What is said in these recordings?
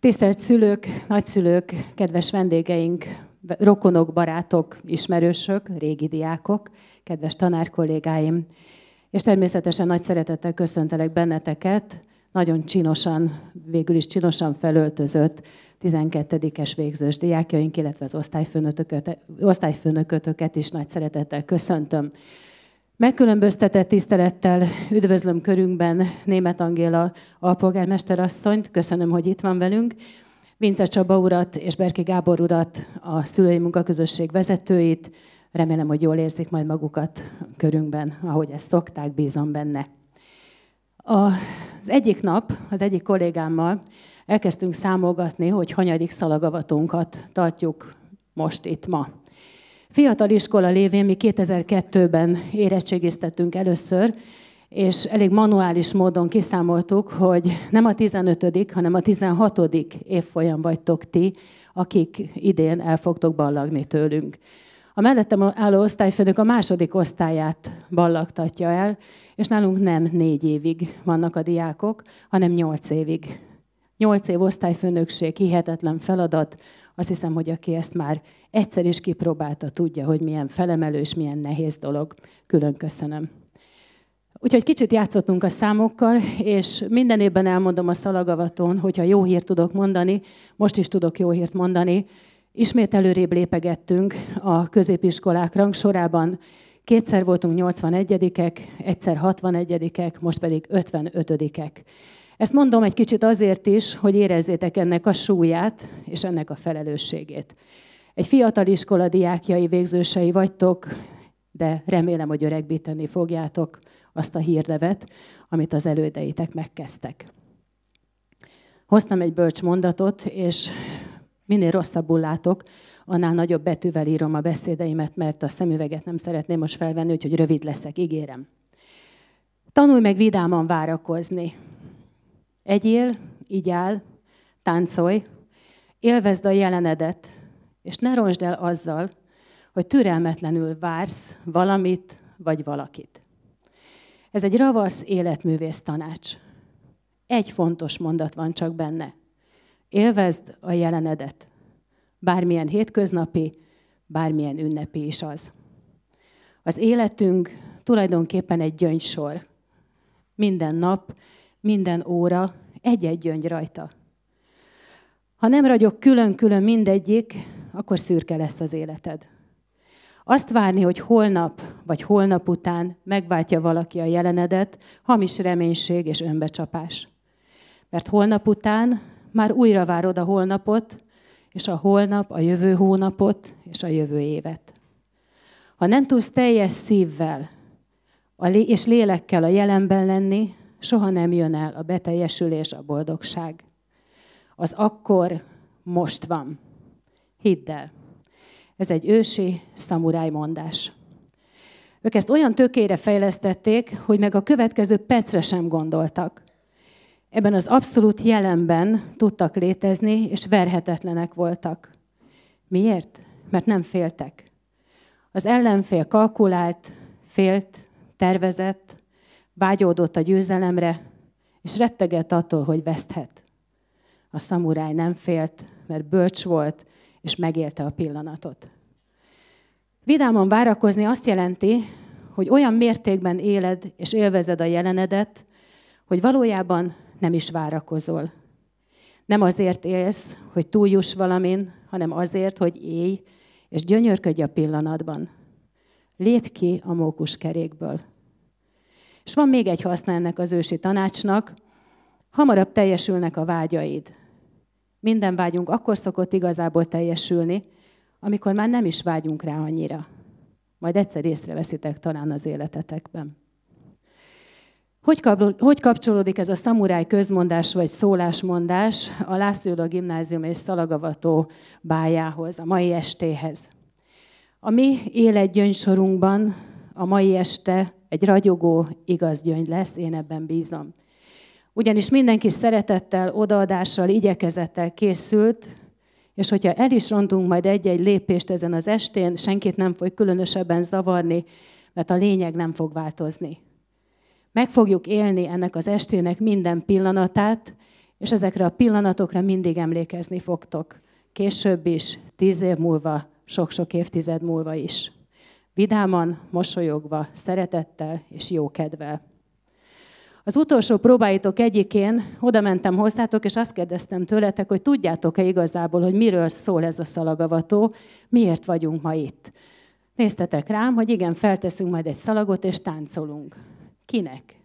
Tisztelt szülők, nagyszülők, kedves vendégeink, rokonok, barátok, ismerősök, régi diákok, kedves tanárkollégáim, és természetesen nagy szeretettel köszöntelek benneteket, nagyon csinosan, végül is csinosan felöltözött 12-es végzős diákjaink, illetve az osztályfőnökötöket is nagy szeretettel köszöntöm. Megkülönböztetett tisztelettel üdvözlöm körünkben német Angéla alpolgármesterasszonyt, köszönöm, hogy itt van velünk, Vince Csaba urat és Berki Gábor urat, a szülői munkaközösség vezetőit, remélem, hogy jól érzik majd magukat körünkben, ahogy ezt szokták, bízom benne. Az egyik nap az egyik kollégámmal elkezdtünk számolgatni, hogy hanyadik szalagavatónkat tartjuk most itt ma. Fiatal iskola lévén mi 2002-ben érettségiztettünk először, és elég manuális módon kiszámoltuk, hogy nem a 15., hanem a 16. évfolyam vagytok ti, akik idén el fogtok ballagni tőlünk. A mellettem álló osztályfőnök a második osztályát ballagtatja el, és nálunk nem négy évig vannak a diákok, hanem nyolc évig. Nyolc év osztályfőnökség, hihetetlen feladat, azt hiszem, hogy aki ezt már egyszer is kipróbálta, tudja, hogy milyen felemelő és milyen nehéz dolog. Külön köszönöm. Úgyhogy kicsit játszottunk a számokkal, és minden évben elmondom a szalagavaton, hogyha jó hírt tudok mondani, most is tudok jó hírt mondani. Ismét előrébb lépegettünk a középiskolák rangsorában. Kétszer voltunk 81-ek, egyszer 61-ek, most pedig 55-ek. Ezt mondom egy kicsit azért is, hogy érezzétek ennek a súlyát és ennek a felelősségét. Egy fiatal iskola diákjai végzősei vagytok, de remélem, hogy öregbíteni fogjátok azt a hírlevet, amit az elődeitek megkezdtek. Hoztam egy bölcs mondatot, és minél rosszabbul látok, annál nagyobb betűvel írom a beszédeimet, mert a szemüveget nem szeretném most felvenni, úgyhogy rövid leszek, ígérem. Tanulj meg vidáman várakozni, Egyél, áll, táncolj, élvezd a jelenedet, és ne ronsd el azzal, hogy türelmetlenül vársz valamit vagy valakit. Ez egy ravasz életművész tanács. Egy fontos mondat van csak benne. Élvezd a jelenedet. Bármilyen hétköznapi, bármilyen ünnepi is az. Az életünk tulajdonképpen egy gyöngysor. Minden nap minden óra, egy-egy gyöngy rajta. Ha nem ragyog külön-külön mindegyik, akkor szürke lesz az életed. Azt várni, hogy holnap vagy holnap után megváltja valaki a jelenedet, hamis reménység és önbecsapás. Mert holnap után már újra várod a holnapot, és a holnap, a jövő hónapot és a jövő évet. Ha nem tudsz teljes szívvel és lélekkel a jelenben lenni, soha nem jön el a beteljesülés, a boldogság. Az akkor most van. Hidd el. Ez egy ősi szamuráj mondás. Ők ezt olyan tökére fejlesztették, hogy meg a következő percre sem gondoltak. Ebben az abszolút jelenben tudtak létezni, és verhetetlenek voltak. Miért? Mert nem féltek. Az ellenfél kalkulált, félt, tervezett, vágyódott a győzelemre, és rettegett attól, hogy veszthet. A szamuráj nem félt, mert bölcs volt, és megélte a pillanatot. Vidáman várakozni azt jelenti, hogy olyan mértékben éled és élvezed a jelenedet, hogy valójában nem is várakozol. Nem azért élsz, hogy túljuss valamin, hanem azért, hogy élj, és gyönyörködj a pillanatban. Lép ki a mókus kerékből. És van még egy haszna ennek az ősi tanácsnak, hamarabb teljesülnek a vágyaid. Minden vágyunk akkor szokott igazából teljesülni, amikor már nem is vágyunk rá annyira. Majd egyszer észreveszitek talán az életetekben. Hogy kapcsolódik ez a szamuráj közmondás vagy szólásmondás a László Gimnázium és Szalagavató bájához, a mai estéhez? A mi életgyöngysorunkban a mai este egy ragyogó, igaz gyöngy lesz, én ebben bízom. Ugyanis mindenki szeretettel, odaadással, igyekezettel készült, és hogyha el is rontunk majd egy-egy lépést ezen az estén, senkit nem fog különösebben zavarni, mert a lényeg nem fog változni. Meg fogjuk élni ennek az estének minden pillanatát, és ezekre a pillanatokra mindig emlékezni fogtok. Később is, tíz év múlva, sok-sok évtized múlva is vidáman, mosolyogva, szeretettel és jó kedvel. Az utolsó próbáitok egyikén oda mentem hozzátok, és azt kérdeztem tőletek, hogy tudjátok-e igazából, hogy miről szól ez a szalagavató, miért vagyunk ma itt. Néztetek rám, hogy igen, felteszünk majd egy szalagot, és táncolunk. Kinek?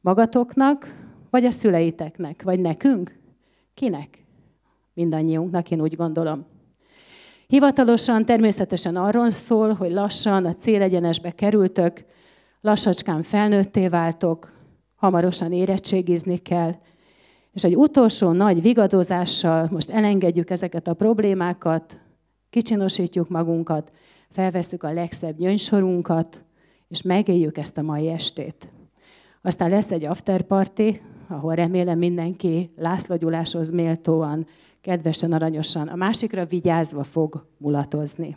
Magatoknak, vagy a szüleiteknek, vagy nekünk? Kinek? Mindannyiunknak, én úgy gondolom. Hivatalosan természetesen arról szól, hogy lassan a célegyenesbe kerültök, lassacskán felnőtté váltok, hamarosan érettségizni kell, és egy utolsó nagy vigadozással most elengedjük ezeket a problémákat, kicsinosítjuk magunkat, felveszük a legszebb gyönysorunkat, és megéljük ezt a mai estét. Aztán lesz egy afterparty, ahol remélem mindenki László Gyuláshoz méltóan kedvesen, aranyosan, a másikra vigyázva fog mulatozni.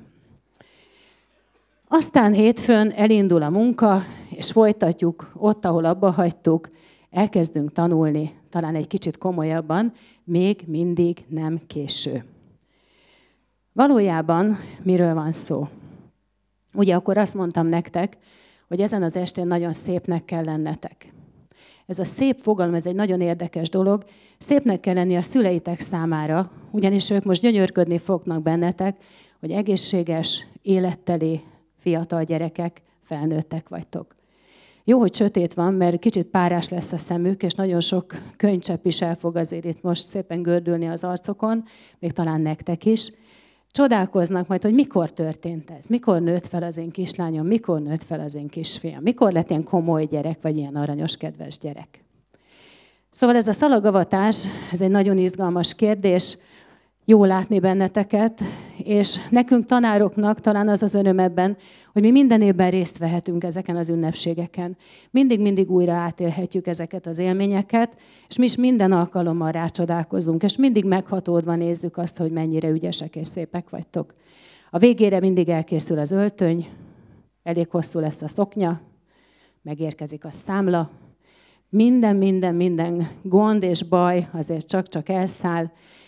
Aztán hétfőn elindul a munka, és folytatjuk ott, ahol abba hagytuk, elkezdünk tanulni, talán egy kicsit komolyabban, még mindig nem késő. Valójában miről van szó? Ugye akkor azt mondtam nektek, hogy ezen az estén nagyon szépnek kell lennetek. Ez a szép fogalom, ez egy nagyon érdekes dolog. Szépnek kell lenni a szüleitek számára, ugyanis ők most gyönyörködni fognak bennetek, hogy egészséges, életteli fiatal gyerekek, felnőttek vagytok. Jó, hogy sötét van, mert kicsit párás lesz a szemük, és nagyon sok könycsepp is el fog azért itt most szépen gördülni az arcokon, még talán nektek is csodálkoznak majd, hogy mikor történt ez, mikor nőtt fel az én kislányom, mikor nőtt fel az én kisfiam, mikor lett ilyen komoly gyerek, vagy ilyen aranyos, kedves gyerek. Szóval ez a szalagavatás, ez egy nagyon izgalmas kérdés, jó látni benneteket, és nekünk tanároknak talán az az öröm ebben, hogy mi minden évben részt vehetünk ezeken az ünnepségeken. Mindig-mindig újra átélhetjük ezeket az élményeket, és mi is minden alkalommal rácsodálkozunk, és mindig meghatódva nézzük azt, hogy mennyire ügyesek és szépek vagytok. A végére mindig elkészül az öltöny, elég hosszú lesz a szoknya, megérkezik a számla, minden, minden, minden gond és baj azért csak-csak elszáll,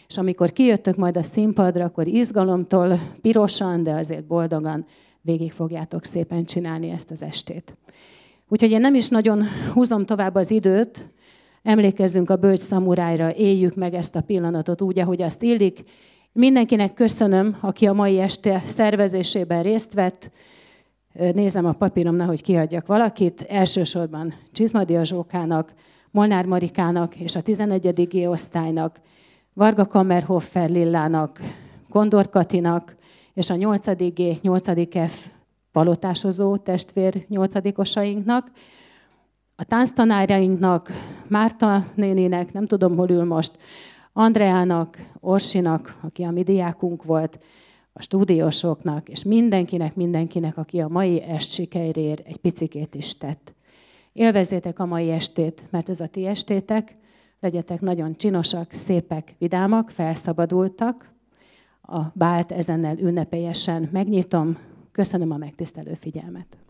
és amikor kijöttök majd a színpadra, akkor izgalomtól pirosan, de azért boldogan végig fogjátok szépen csinálni ezt az estét. Úgyhogy én nem is nagyon húzom tovább az időt, emlékezzünk a bölcs szamurájra, éljük meg ezt a pillanatot úgy, ahogy azt illik. Mindenkinek köszönöm, aki a mai este szervezésében részt vett. Nézem a papírom, nehogy kihagyjak valakit. Elsősorban Csizmadia Zsókának, Molnár Marikának és a 11. G osztálynak, Varga Kammerhofer Lillának, Gondor Katinak, és a 8G, 8F palotásozó testvér 8-osainknak, a tánctanárjainknak, Márta néninek, nem tudom, hol ül most, Andreának, Orsinak, aki a mi diákunk volt, a stúdiósoknak, és mindenkinek, mindenkinek, aki a mai est sikerér egy picikét is tett. Élvezzétek a mai estét, mert ez a ti estétek, legyetek nagyon csinosak, szépek, vidámak, felszabadultak. A bált ezennel ünnepélyesen megnyitom. Köszönöm a megtisztelő figyelmet.